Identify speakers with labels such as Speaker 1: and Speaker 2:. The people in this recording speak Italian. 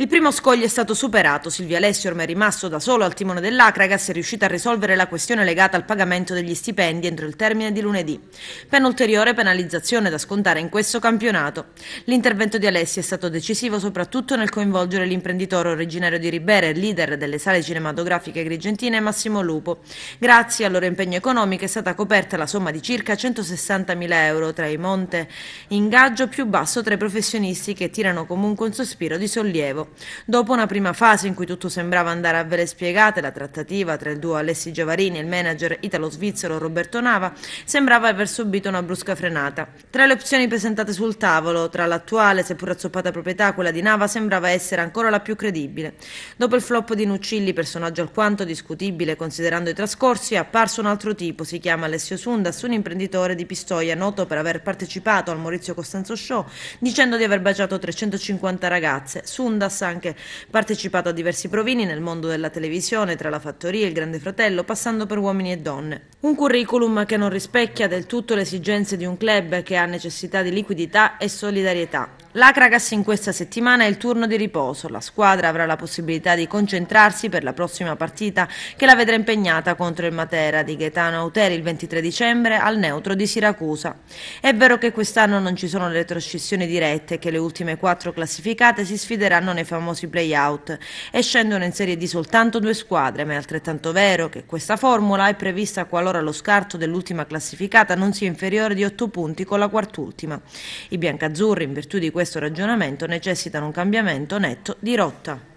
Speaker 1: Il primo scoglio è stato superato, Silvia Alessio ormai è rimasto da solo al timone dell'Acragas è riuscita a risolvere la questione legata al pagamento degli stipendi entro il termine di lunedì. Pena ulteriore penalizzazione da scontare in questo campionato. L'intervento di Alessio è stato decisivo soprattutto nel coinvolgere l'imprenditore originario di Ribera, e leader delle sale cinematografiche grigentine Massimo Lupo. Grazie al loro impegno economico è stata coperta la somma di circa 160.000 euro tra i monte ingaggio più basso tra i professionisti che tirano comunque un sospiro di sollievo. Dopo una prima fase in cui tutto sembrava andare a vele spiegate, la trattativa tra il duo Alessi Giavarini e il manager italo-svizzero Roberto Nava sembrava aver subito una brusca frenata. Tra le opzioni presentate sul tavolo, tra l'attuale, seppur azzoppata proprietà, quella di Nava sembrava essere ancora la più credibile. Dopo il flop di Nuccilli, personaggio alquanto discutibile considerando i trascorsi, è apparso un altro tipo, si chiama Alessio Sundas, un imprenditore di Pistoia, noto per aver partecipato al Maurizio Costanzo Show, dicendo di aver baciato 350 ragazze. Sundas Pass ha anche partecipato a diversi provini nel mondo della televisione, tra la fattoria e il Grande Fratello, passando per uomini e donne. Un curriculum che non rispecchia del tutto le esigenze di un club che ha necessità di liquidità e solidarietà. L'Acragas in questa settimana è il turno di riposo. La squadra avrà la possibilità di concentrarsi per la prossima partita che la vedrà impegnata contro il Matera di Gaetano Auteri il 23 dicembre al neutro di Siracusa. È vero che quest'anno non ci sono le retrocessioni dirette e che le ultime quattro classificate si sfideranno nei famosi play-out e scendono in serie di soltanto due squadre, ma è altrettanto vero che questa formula è prevista qualora lo scarto dell'ultima classificata non sia inferiore di otto punti con la quartultima. I biancazzurri, in virtù di questo questo ragionamento necessitano un cambiamento netto di rotta.